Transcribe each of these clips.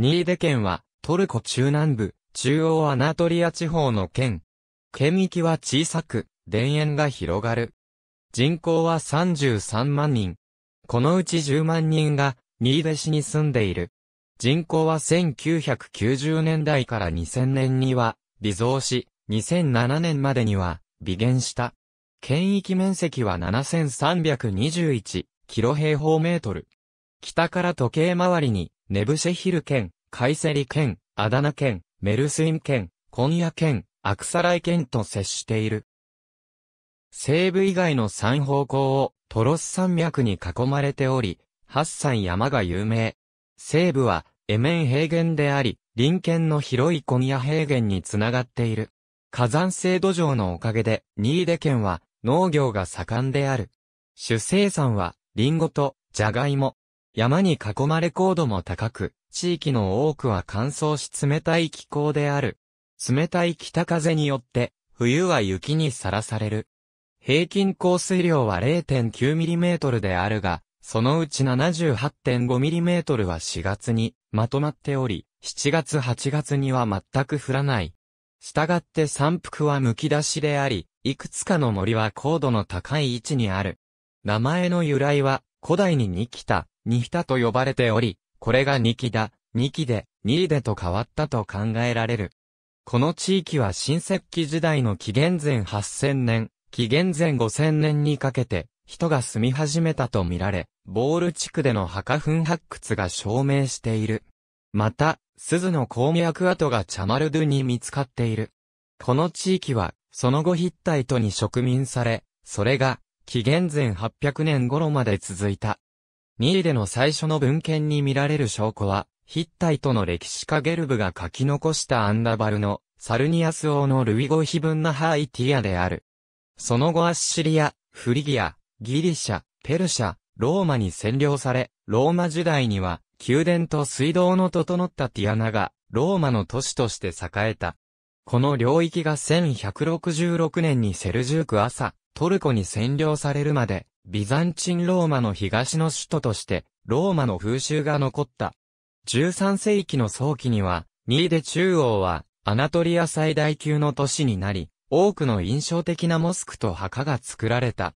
ニーデ県は、トルコ中南部、中央アナトリア地方の県。県域は小さく、田園が広がる。人口は33万人。このうち10万人が、ニーデ市に住んでいる。人口は1990年代から2000年には、微増し、2007年までには、微減した。県域面積は7321キロ平方メートル。北から時計回りに、ネブシェヒル県、カイセリ県、アダナ県、メルスイン県、コンヤ県、アクサライ県と接している。西部以外の三方向をトロス山脈に囲まれており、八山山が有名。西部はエメン平原であり、林県の広いコンヤ平原につながっている。火山性土壌のおかげで、ニーデ県は農業が盛んである。主生産は、リンゴとジャガイモ。山に囲まれ高度も高く、地域の多くは乾燥し冷たい気候である。冷たい北風によって、冬は雪にさらされる。平均降水量は 0.9mm であるが、そのうち 78.5mm は4月にまとまっており、7月8月には全く降らない。したがって山腹は剥き出しであり、いくつかの森は高度の高い位置にある。名前の由来は古代にニキタ、ニヒタと呼ばれており、これが2期だ、2期で、2位でと変わったと考えられる。この地域は新石器時代の紀元前8000年、紀元前5000年にかけて、人が住み始めたとみられ、ボール地区での墓墳発掘が証明している。また、鈴の鉱脈跡がチャマルドゥに見つかっている。この地域は、その後ヒッタイトに植民され、それが、紀元前800年頃まで続いた。ニーデの最初の文献に見られる証拠は、ヒッタイトの歴史家ゲルブが書き残したアンダバルのサルニアス王のルイゴヒブンナハイティアである。その後アッシリア、フリギア、ギリシャ、ペルシャ、ローマに占領され、ローマ時代には宮殿と水道の整ったティアナがローマの都市として栄えた。この領域が1166年にセルジューク朝、トルコに占領されるまでビザンチンローマの東の首都として、ローマの風習が残った。13世紀の早期には、ニーデ中央は、アナトリア最大級の都市になり、多くの印象的なモスクと墓が作られた。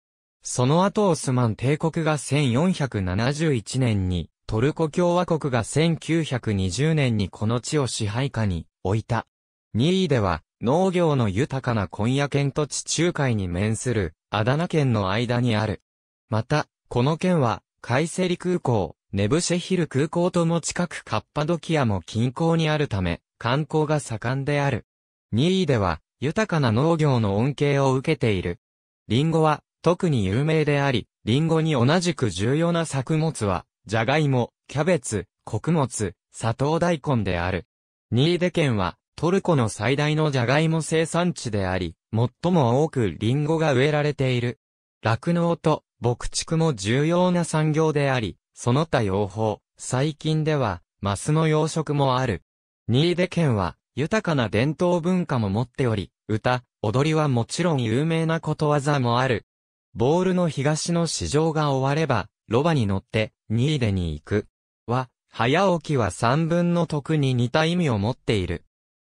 その後オスマン帝国が1471年に、トルコ共和国が1920年にこの地を支配下に置いた。ニーデは、農業の豊かな今夜県と地中海に面する、アダナ県の間にある。また、この県は、カイセリ空港、ネブシェヒル空港とも近くカッパドキアも近郊にあるため、観光が盛んである。ニーでは、豊かな農業の恩恵を受けている。リンゴは、特に有名であり、リンゴに同じく重要な作物は、ジャガイモ、キャベツ、穀物、砂糖大根である。ニーデ県は、トルコの最大のジャガイモ生産地であり、最も多くリンゴが植えられている。酪農と牧畜も重要な産業であり、その他養蜂、最近では、マスの養殖もある。新出県は、豊かな伝統文化も持っており、歌、踊りはもちろん有名なことわざもある。ボールの東の市場が終われば、ロバに乗って、新出に行く。は、早起きは三分の得に似た意味を持っている。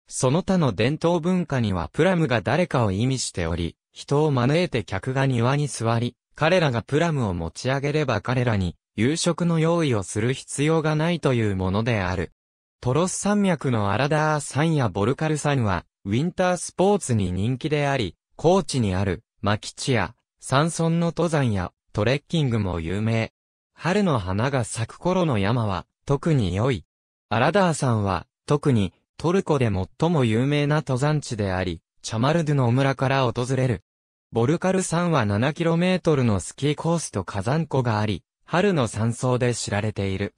その他の伝統文化にはプラムが誰かを意味しており、人を招いて客が庭に座り、彼らがプラムを持ち上げれば彼らに夕食の用意をする必要がないというものである。トロス山脈のアラダー山やボルカル山は、ウィンタースポーツに人気であり、高地にある、マキチや、山村の登山や、トレッキングも有名。春の花が咲く頃の山は、特に良い。アラダー山は、特に、トルコで最も有名な登山地であり、チャマルドゥの村から訪れるボルカル山は 7km のスキーコースと火山湖があり、春の山荘で知られている。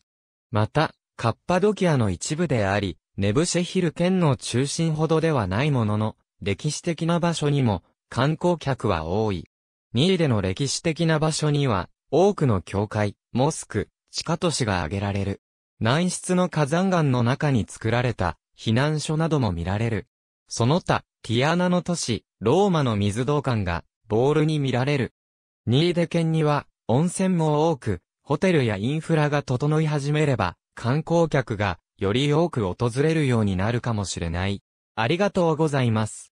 また、カッパドキアの一部であり、ネブシェヒル県の中心ほどではないものの、歴史的な場所にも観光客は多い。ニーデの歴史的な場所には、多くの教会、モスク、地下都市が挙げられる。南室の火山岩の中に作られた避難所なども見られる。その他、ティアナの都市、ローマの水道管が、ボールに見られる。ニーデ県には、温泉も多く、ホテルやインフラが整い始めれば、観光客が、より多く訪れるようになるかもしれない。ありがとうございます。